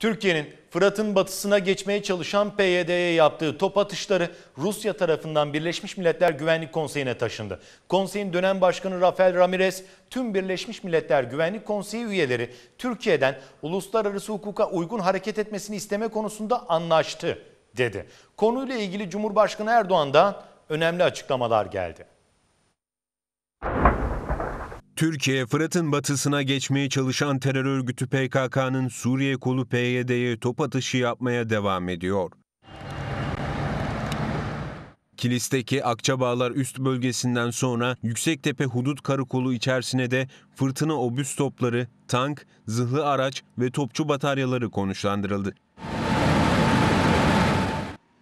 Türkiye'nin Fırat'ın batısına geçmeye çalışan PYD'ye yaptığı top atışları Rusya tarafından Birleşmiş Milletler Güvenlik Konseyi'ne taşındı. Konseyin dönem başkanı Rafael Ramirez, tüm Birleşmiş Milletler Güvenlik Konseyi üyeleri Türkiye'den uluslararası hukuka uygun hareket etmesini isteme konusunda anlaştı dedi. Konuyla ilgili Cumhurbaşkanı Erdoğan'dan önemli açıklamalar geldi. Türkiye, Fırat'ın batısına geçmeye çalışan terör örgütü PKK'nın Suriye kolu PYD'ye top atışı yapmaya devam ediyor. Kilis'teki Akçabağlar üst bölgesinden sonra Yüksektepe Hudut Karakolu içerisine de fırtına obüs topları, tank, zırhlı araç ve topçu bataryaları konuşlandırıldı.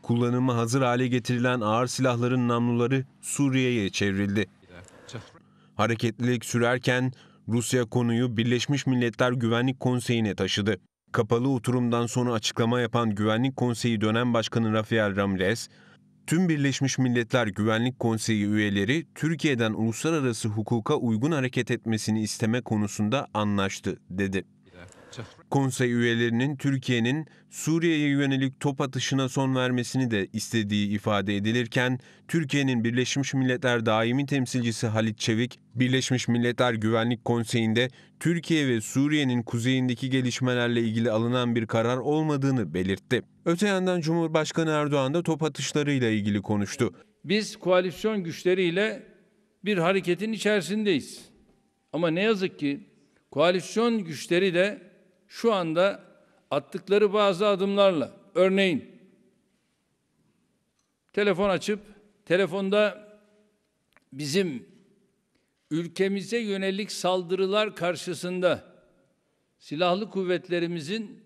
Kullanıma hazır hale getirilen ağır silahların namluları Suriye'ye çevrildi hareketlilik sürerken Rusya konuyu Birleşmiş Milletler Güvenlik Konseyi'ne taşıdı. Kapalı oturumdan sonra açıklama yapan Güvenlik Konseyi dönem başkanı Rafael Ramirez, tüm Birleşmiş Milletler Güvenlik Konseyi üyeleri Türkiye'den uluslararası hukuka uygun hareket etmesini isteme konusunda anlaştı, dedi. Konsey üyelerinin Türkiye'nin Suriye'ye yönelik top atışına son vermesini de istediği ifade edilirken, Türkiye'nin Birleşmiş Milletler Daimi Temsilcisi Halit Çevik, Birleşmiş Milletler Güvenlik Konseyi'nde Türkiye ve Suriye'nin kuzeyindeki gelişmelerle ilgili alınan bir karar olmadığını belirtti. Öte yandan Cumhurbaşkanı Erdoğan da top atışlarıyla ilgili konuştu. Biz koalisyon güçleriyle bir hareketin içerisindeyiz. Ama ne yazık ki koalisyon güçleri de şu anda attıkları bazı adımlarla örneğin telefon açıp telefonda bizim ülkemize yönelik saldırılar karşısında silahlı kuvvetlerimizin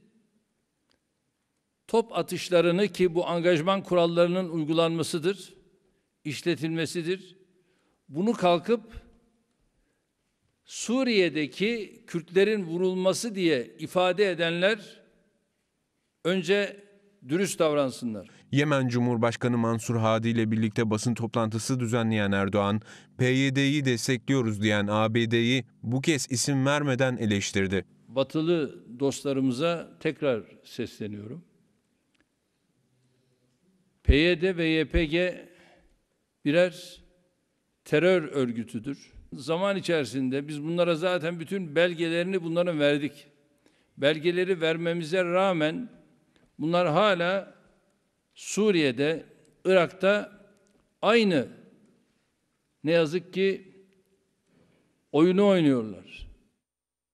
top atışlarını ki bu angajman kurallarının uygulanmasıdır, işletilmesidir. Bunu kalkıp Suriye'deki Kürtlerin vurulması diye ifade edenler önce dürüst davransınlar. Yemen Cumhurbaşkanı Mansur Hadi ile birlikte basın toplantısı düzenleyen Erdoğan, PYD'yi destekliyoruz diyen ABD'yi bu kez isim vermeden eleştirdi. Batılı dostlarımıza tekrar sesleniyorum. PYD ve YPG birer terör örgütüdür. Zaman içerisinde biz bunlara zaten bütün belgelerini bunların verdik. Belgeleri vermemize rağmen bunlar hala Suriye'de, Irak'ta aynı ne yazık ki oyunu oynuyorlar.